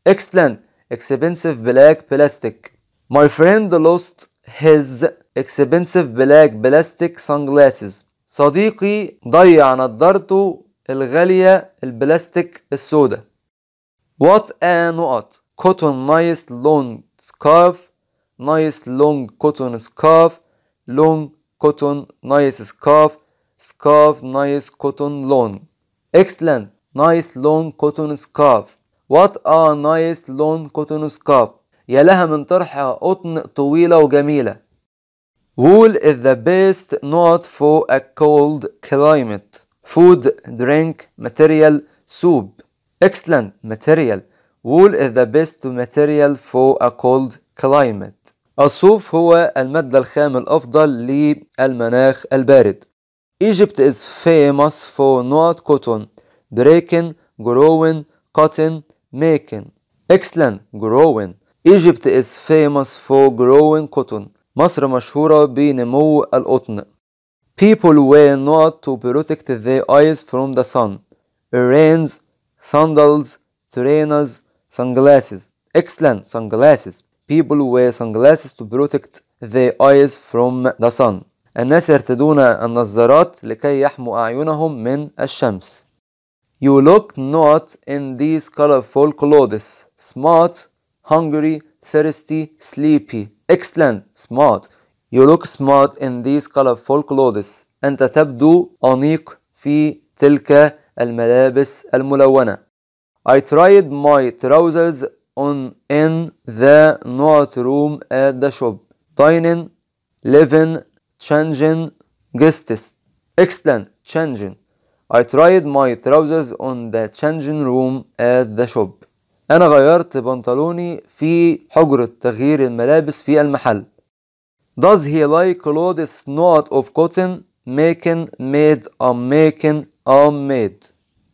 Excellent, expensive black plastic. My friend lost his expensive black plastic sunglasses. صديقي ضيع نظارته الغالية البلاستيك السوداء. What a نقط cotton nice long scarf nice long cotton scarf long cotton nice scarf scarf nice cotton long excellent nice long cotton scarf what a nice long cotton scarf يا لها من طرح قطن طويلة وجميلة Wool is the best not for a cold climate Food, drink, material, soup Excellent material Wool is the best material for a cold climate الصوف هو المادة الخام الأفضل للمناخ البارد Egypt is famous for not cotton breaking growing cotton making excellent growing Egypt is famous for growing cotton مصر مشهورة بنمو القطن People wear not to protect their eyes from the sun Rains, sandals, trainers, sunglasses Excellent, sunglasses People wear sunglasses to protect their eyes from the sun الناس يرتدون النظارات لكي يحموا أعينهم من الشمس You look not in these colorful clothes smart hungry, thirsty, sleepy, excellent, smart. You look smart in these colorful clothes. أنت تبدو أنيق في تلك الملابس الملونة. I tried my trousers on in the north room at the shop. Dining, living, changing, guests. Excellent, changing. I tried my trousers on the changing room at the shop. أنا غيرت بنطلوني في حجرة تغيير الملابس في المحل Does he like clothes not of cotton making made I'm making I'm made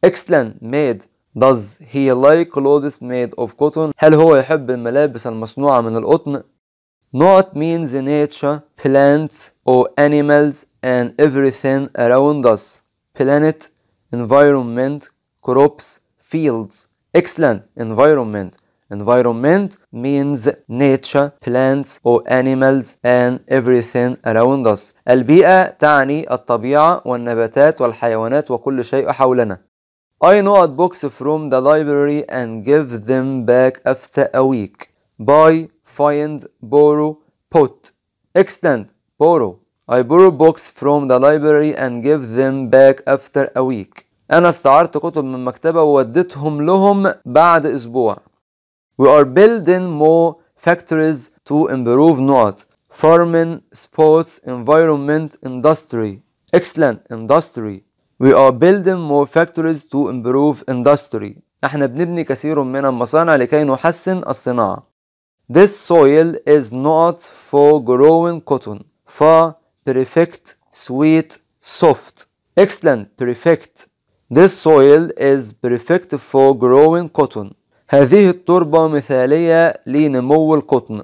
Excellent made Does he like clothes made of cotton هل هو يحب الملابس المصنوعة من القطن Not means nature, plants or animals and everything around us Planet, environment, crops, fields Excellent environment. Environment means nature, plants or animals and everything around us. البيئة تعني الطبيعة والنباتات والحيوانات وكل شيء حولنا. I know a box from the library and give them back after a week. Buy, find, borrow, put. Extend, borrow. I borrow books from the library and give them back after a week. أنا استعرت كتب من مكتبة ووديتهم لهم بعد أسبوع We are building more factories to improve not farming, sports, environment, industry excellent industry We are building more factories to improve industry نحن بنبني كثير من المصانع لكي نحسن الصناعة This soil is not for growing cotton for perfect, sweet, soft excellent, perfect This soil is perfect for growing cotton. هذه التربة مثالية لنمو القطن.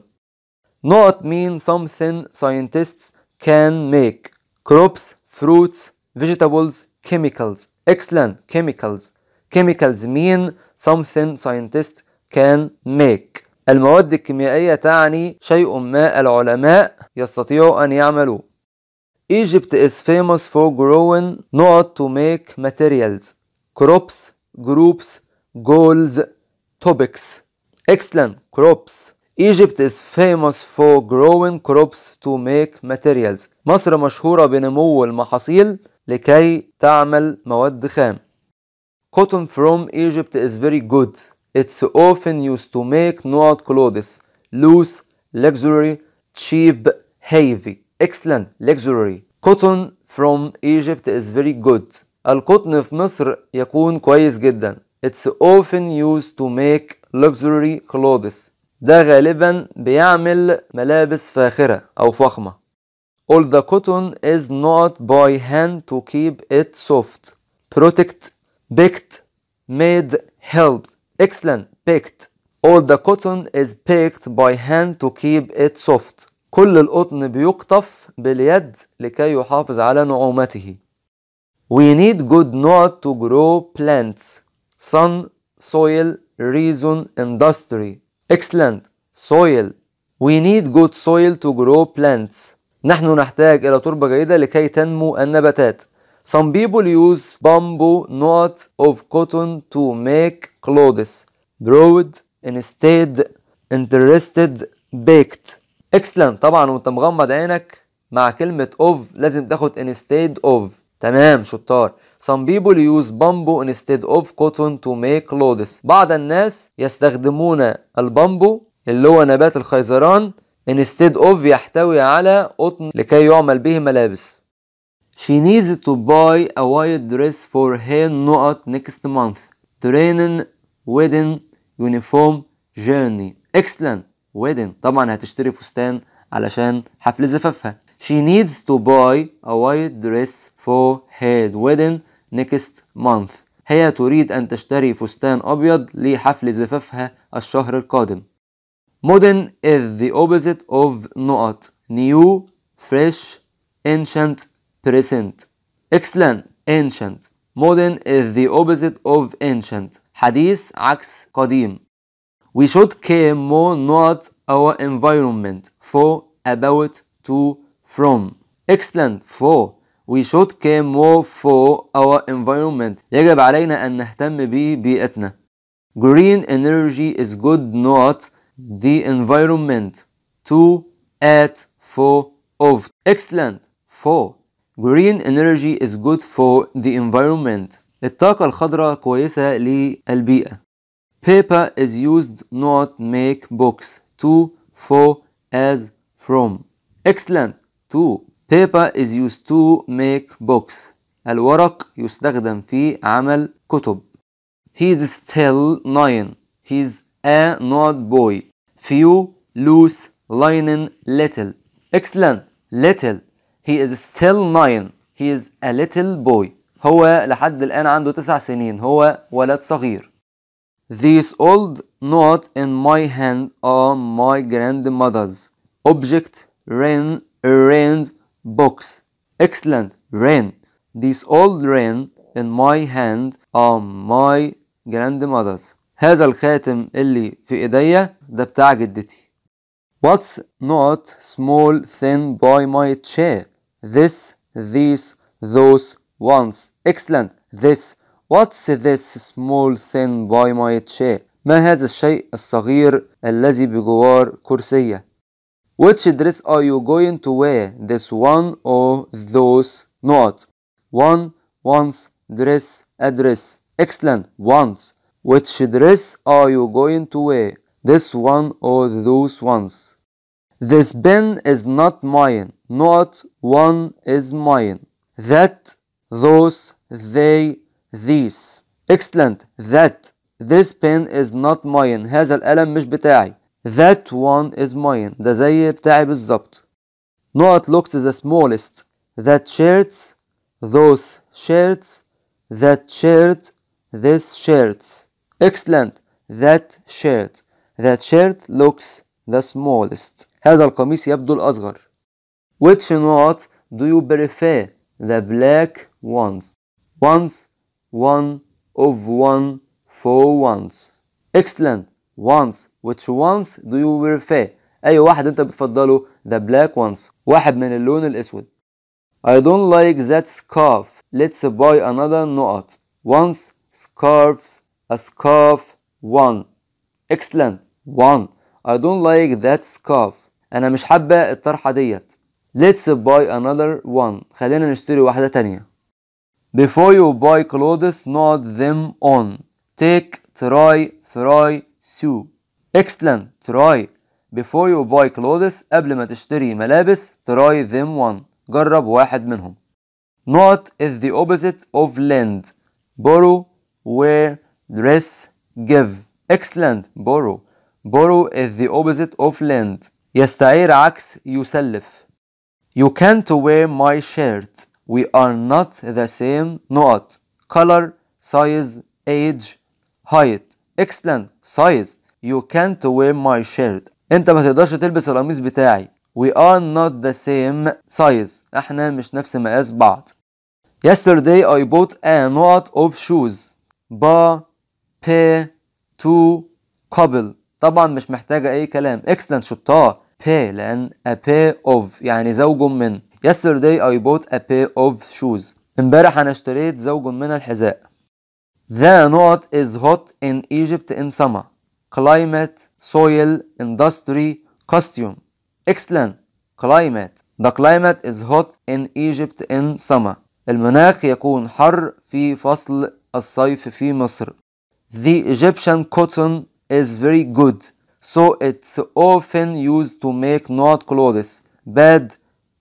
Not mean something scientists can make. Crops, fruits, vegetables, chemicals. Excellent, chemicals. Chemicals mean something scientists can make. المواد الكيميائية تعني شيء ما العلماء يستطيعوا أن يعملوه. Egypt is famous for growing not to make materials, crops, groups, goals, topics. Excellent, crops. Egypt is famous for growing crops to make materials. مصر مشهورة بنمو المحاصيل لكي تعمل مواد خام. Cotton from Egypt is very good. It's often used to make not clothes, loose, luxury, cheap, heavy excellent luxury cotton from Egypt is very good القطن في مصر يكون كويس جدا it's often used to make luxury clothes ده غالبا بيعمل ملابس فاخرة أو فخمة all the cotton is not by hand to keep it soft protect picked made helped excellent picked all the cotton is picked by hand to keep it soft كل القطن بيقطف باليد لكي يحافظ على نعومته We need good not to grow plants sun, soil, reason, industry excellent soil We need good soil to grow plants نحن نحتاج إلى تربة جيدة لكي تنمو النباتات Some people use bamboo not of cotton to make clothes broad, instead, interested, baked اكسلنت طبعا وانت مغمض عينك مع كلمة اوف لازم تاخد انستيد اوف تمام شطار Some people use bamboo instead of cotton to make clothes بعض الناس يستخدمون البامبو اللي هو نبات الخيزران instead of يحتوي على قطن لكي يعمل به ملابس She needs to buy a white dress for her not next month training wedding uniform journey excellent wedding طبعا هتشتري فستان علشان حفل زفافها she needs to buy a white dress for her wedding next month هي تريد أن تشتري فستان أبيض لحفل زفافها الشهر القادم modern is the opposite of not new fresh ancient present excellent ancient modern is the opposite of ancient حديث عكس قديم we should care more not our environment for about to from excellent for we should care more for our environment يجب علينا أن نهتم ببيئتنا. green energy is good not the environment to at for of excellent for green energy is good for the environment الطاقة الخضراء كويسة للبيئة Paper is used not make books. To, for, as, from. Excellent. To. Paper is used to make books. الورق يستخدم في عمل كتب. He is still nine. He is a not boy. Few, loose, linen, little. Excellent. Little. He is still nine. He is a little boy. هو لحد الآن عنده تسع سنين. هو ولد صغير. These old knot in my hand are my grandmother's. Object rain, rain's box. Excellent, rain. These old rain in my hand are my grandmother's. هذا الخاتم اللي في ايديا ده بتاع جدتي. What's not small thin by my chair? This, these, those, ones. Excellent. This, What's this small thin boy my chair? ما هذا الشيء الصغير الذي بجوار كرسية؟ Which dress are you going to wear? This one or those not? One, once, dress, address. Excellent, once. Which dress are you going to wear? This one or those ones? This pen is not mine. Not one is mine. That, those, they these excellent that this pen is not mine هذا القلم مش بتاعي that one is mine ده زي بتاعي بالظبط not looks the smallest that shirts those shirts that shirt this shirts excellent that shirt that shirt looks the smallest هذا القميص يبدو الأصغر which not do you prefer the black ones ones one of one for once excellent once which ones do you prefer اي واحد انت بتفضله the black ones واحد من اللون الاسود I don't like that scarf let's buy another نقط once scarves a scarf one excellent one I don't like that scarf انا مش حابة الطرحه ديت let's buy another one خلينا نشتري واحدة تانية before you buy clothes, nod them on. Take, try, try, سو excellent try before you buy clothes قبل ما تشتري ملابس try them one جرب واحد منهم not is the opposite of lend borrow wear dress give excellent borrow borrow is the opposite of lend يستعير عكس يسلف you can't wear my shirt we are not the same Not color, size, age, height excellent size you can't wear my shirt انت ما تقدرش تلبس القميص بتاعي we are not the same size احنا مش نفس مقاس بعض yesterday I bought a lot of shoes با بي تو قبل طبعا مش محتاجة أي كلام excellent شطار Pair لأن a pair of يعني زوج من Yesterday I bought a pair of shoes. امبارح أنا اشتريت زوج من الحذاء. The north is hot in Egypt in summer. Climate, soil, industry, costume. Excellent. Climate. The climate is hot in Egypt in summer. المناخ يكون حر في فصل الصيف في مصر. The Egyptian cotton is very good, so it's often used to make not clothes, Bad.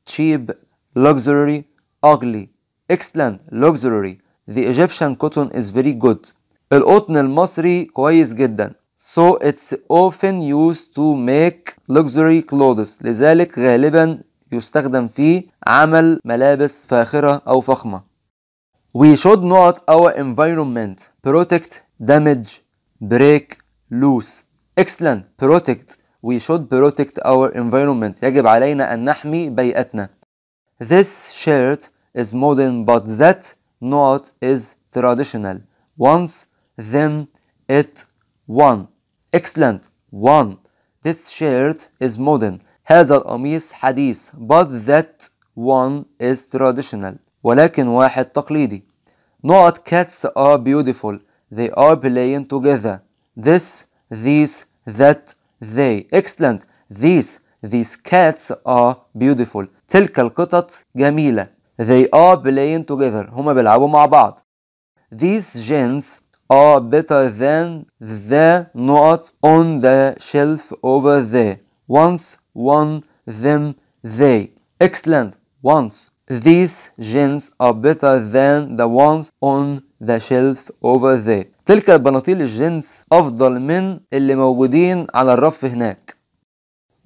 cheap, luxury, ugly, excellent, luxury. The Egyptian cotton is very good. القطن المصري كويس جدا. So it's often used to make luxury clothes. لذلك غالبا يستخدم في عمل ملابس فاخرة أو فخمة. We should not our environment protect, damage, break, loose. Excellent, protect, We should protect our environment. يجب علينا أن نحمي بيئتنا. This shirt is modern but that not is traditional. Once, them, it, one. Excellent. One. This shirt is modern. هذا القميص حديث but that one is traditional ولكن واحد تقليدي not cats are beautiful they are playing together this these that they excellent these these cats are beautiful تلك القطط جميلة they are playing together هما بيلعبوا مع بعض these gens are better than the not on the shelf over there once one them they excellent Once these gens are better than the ones on the shelf over there تلك البناطيل الجنس أفضل من اللي موجودين على الرف هناك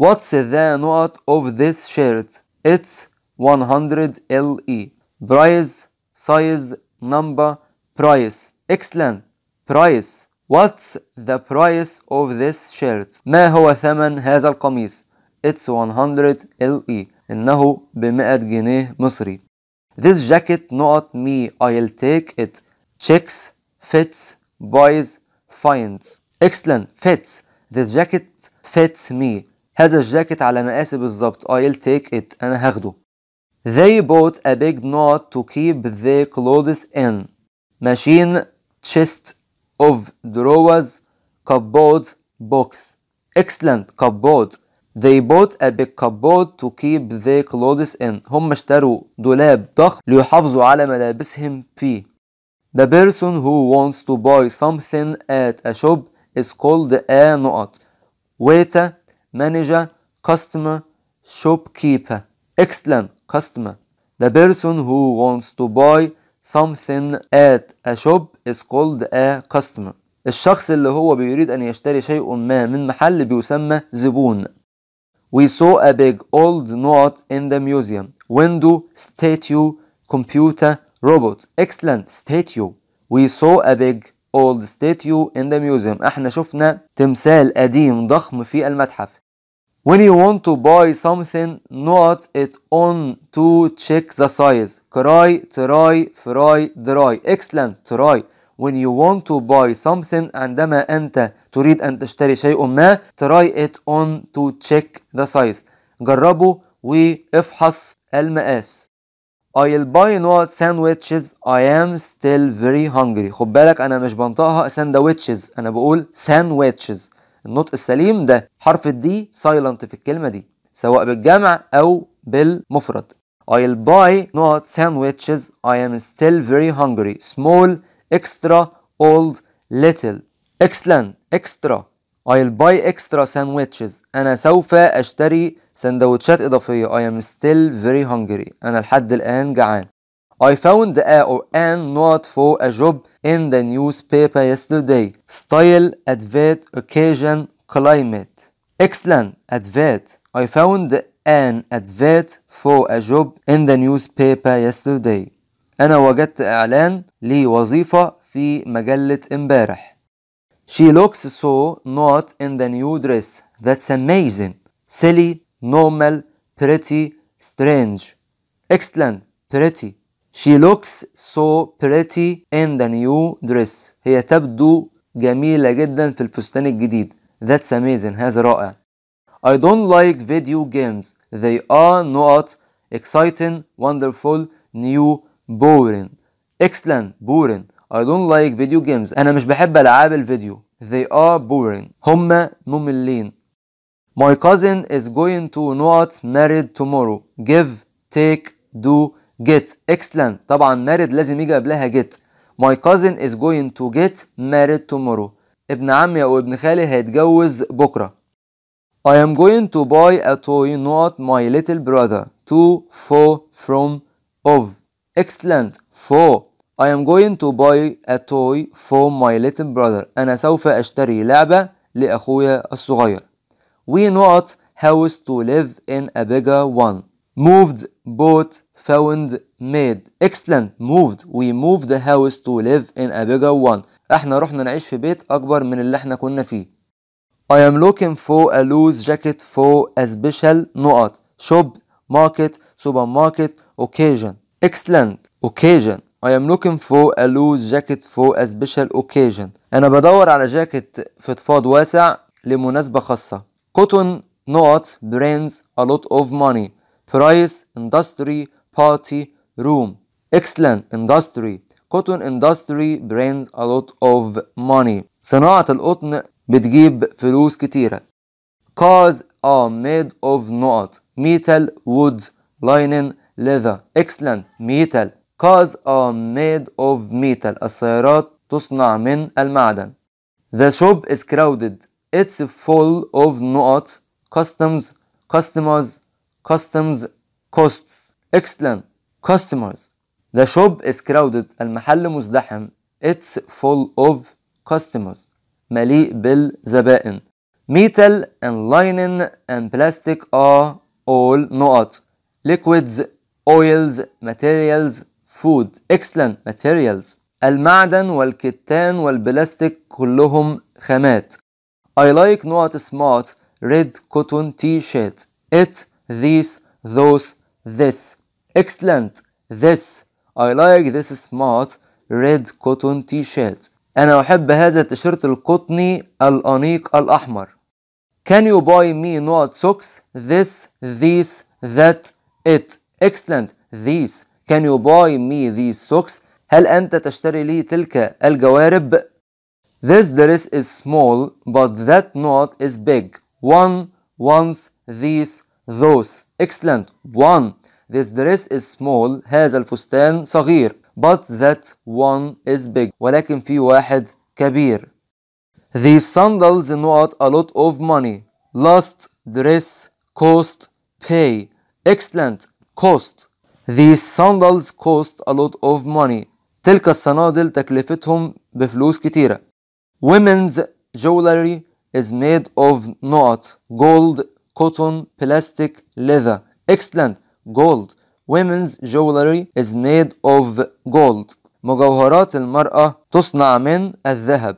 What's the نقط of this shirt? It's 100 LE Price Size Number Price Excellent Price What's the price of this shirt? ما هو ثمن هذا القميص؟ It's 100 LE إنه بمئة جنيه مصري This jacket not me I'll take it Checks Fits boys finds excellent fits the jacket fits me هذا الجاكيت على مقاسي بالظبط I'll take it أنا هاخده they bought a big knot to keep their clothes in machine chest of drawers cupboard box excellent cupboard They bought a big cupboard to keep their clothes in. هم اشتروا دولاب ضخم ليحافظوا على ملابسهم فيه. The person who wants to buy something at a shop is called a not waiter, manager, customer, shopkeeper. Excellent, customer. The person who wants to buy something at a shop is called a customer. الشخص اللي هو بيريد أن يشتري شيء ما من محل بيسمى زبون. We saw a big old knot in the museum. Window, statue, computer, روبوت اكسلنت statue we saw a big old statue in the museum احنا شفنا تمثال قديم ضخم في المتحف when you want to buy something not it on to check the size cry try fry dry excellent try when you want to buy something عندما أنت تريد أن تشتري شيء ما try it on to check the size جربه وافحص المقاس I'll buy not sandwiches I am still very hungry خد بالك أنا مش بنطقها ساندويتشز أنا بقول ساندويتشز النطق السليم ده حرف الدي سايلنت في الكلمة دي سواء بالجمع أو بالمفرد I'll buy not sandwiches I am still very hungry small extra old little excellent extra I'll buy extra sandwiches أنا سوف أشتري سندوتشات إضافية I am still very hungry أنا لحد الآن جعان I found a or an not for a job in the newspaper yesterday style advert occasion climate excellent advert I found an advert for a job in the newspaper yesterday أنا وجدت إعلان لوظيفة في مجلة امبارح She looks so not in the new dress. That's amazing. Silly normal, pretty, strange. Excellent, pretty. She looks so pretty in the new dress. هي تبدو جميلة جدا في الفستان الجديد. That's amazing. هذا رائع. I don't like video games. They are not exciting, wonderful, new, boring. Excellent, boring. I don't like video games. أنا مش بحب ألعاب الفيديو. They are boring. هما مملين. My cousin is going to not married tomorrow. Give, take, do, get. Excellent. طبعا married لازم يجي قبلها get. My cousin is going to get married tomorrow. ابن عمي أو ابن خالي هيتجوز بكرة. I am going to buy a toy not my little brother. To, for, from, of. Excellent. For. I am going to buy a toy for my little brother. أنا سوف أشتري لعبة لأخويا الصغير. we not house to live in a bigger one. Moved, bought, found, made. Excellent. Moved. We moved the house to live in a bigger one. احنا رحنا نعيش في بيت أكبر من اللي احنا كنا فيه. I am looking for a loose jacket for a special نقط. Shop, market, supermarket, occasion. Excellent. Occasion. I am looking for a loose jacket for a special occasion. أنا بدور على جاكيت في فضفاض واسع لمناسبة خاصة. Cotton notes brings a lot of money. Price, industry, party, room. Excellent industry. Cotton industry brings a lot of money. صناعة القطن بتجيب فلوس كتيرة. Cars are made of not metal, wood, linen, leather. Excellent. Metal. Cars are made of metal. السيارات تصنع من المعدن. The shop is crowded. It's full of not customs, customers, customs, costs. Excellent. Customers. The shop is crowded. المحل مزدحم. It's full of customers. مليء بالزبائن. Metal and linen and plastic are all not Liquids, oils, materials, food. Excellent. Materials. المعدن والكتان والبلاستيك كلهم خامات. I like not smart red cotton t-shirt. It, these, those, this. Excellent. This. I like this smart red cotton t-shirt. أنا أحب هذا التيشيرت القطني الأنيق الأحمر. Can you buy me not socks? This, these, that, it. Excellent. These. Can you buy me these socks? هل أنت تشتري لي تلك الجوارب؟ This dress is small, but that knot is big. One, once, these, those. Excellent. One. This dress is small. هذا الفستان صغير. But that one is big. ولكن في واحد كبير. These sandals not a lot of money. Last, dress, cost, pay. Excellent. Cost. These sandals cost a lot of money. تلك الصنادل تكلفتهم بفلوس كتيرة. Women's jewelry is made of not gold, cotton, plastic, leather. Excellent. Gold. Women's jewelry is made of gold. مجوهرات المرأة تصنع من الذهب.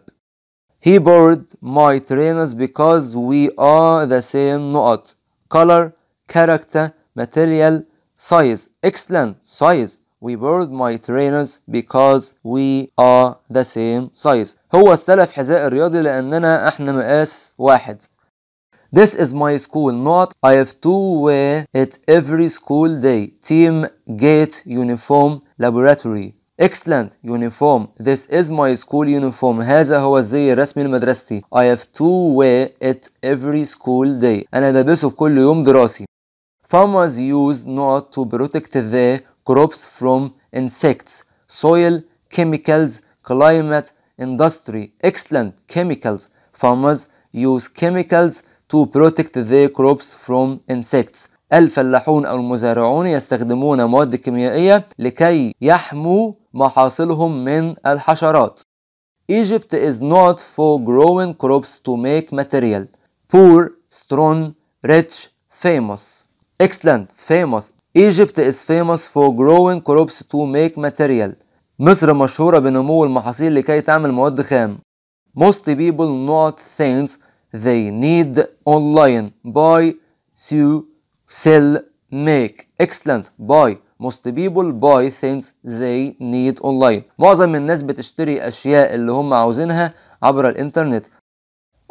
He borrowed my trainers because we are the same Not Color, character, material, size. Excellent. Size we board my trainers because we are the same size هو استلف حذاء الرياضي لأننا احنا مقاس واحد This is my school not I have to wear it every school day team gate uniform laboratory Excellent uniform This is my school uniform هذا هو الزي الرسمي لمدرستي I have to wear it every school day أنا بلبسه في كل يوم دراسي Farmers used not to protect their crops from insects, soil, chemicals, climate, industry, excellent chemicals. Farmers use chemicals to protect their crops from insects. الفلاحون أو المزارعون يستخدمون مواد كيميائية لكي يحموا محاصلهم من الحشرات. Egypt is not for growing crops to make material. Poor, strong, rich, famous. Excellent, famous Egypt is famous for growing crops to make material. مصر مشهورة بنمو المحاصيل لكي تعمل مواد خام. Most people not things they need online. Buy, sue, sell, make. Excellent. Buy. Most people buy things they need online. معظم الناس بتشتري أشياء اللي هم عاوزينها عبر الإنترنت.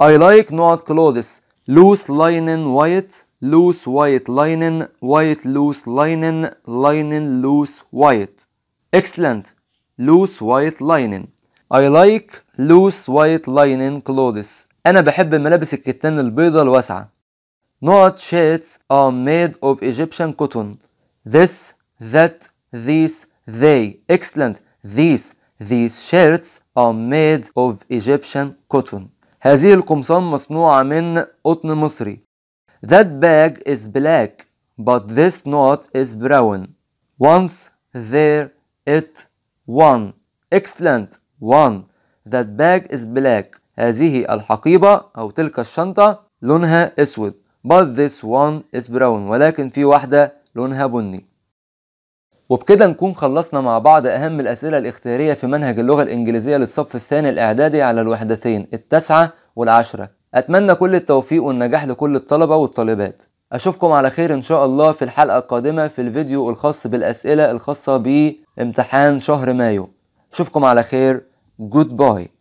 I like not clothes. Loose linen white loose white linen white loose linen linen loose white excellent loose white linen I like loose white linen clothes أنا بحب ملابس الكتان البيضة الواسعة Not shirts are made of Egyptian cotton This, that, these, they Excellent These, these shirts are made of Egyptian cotton هذه القمصان مصنوعة من قطن مصري That bag is black, but this knot is brown. Once there it won. Excellent. One. That bag is black. هذه الحقيبة أو تلك الشنطة لونها أسود. But this one is brown. ولكن في واحدة لونها بني. وبكده نكون خلصنا مع بعض أهم الأسئلة الاختيارية في منهج اللغة الإنجليزية للصف الثاني الإعدادي على الوحدتين التاسعة والعشرة أتمنى كل التوفيق والنجاح لكل الطلبة والطالبات أشوفكم على خير إن شاء الله في الحلقة القادمة في الفيديو الخاص بالأسئلة الخاصة بامتحان شهر مايو أشوفكم على خير جود باي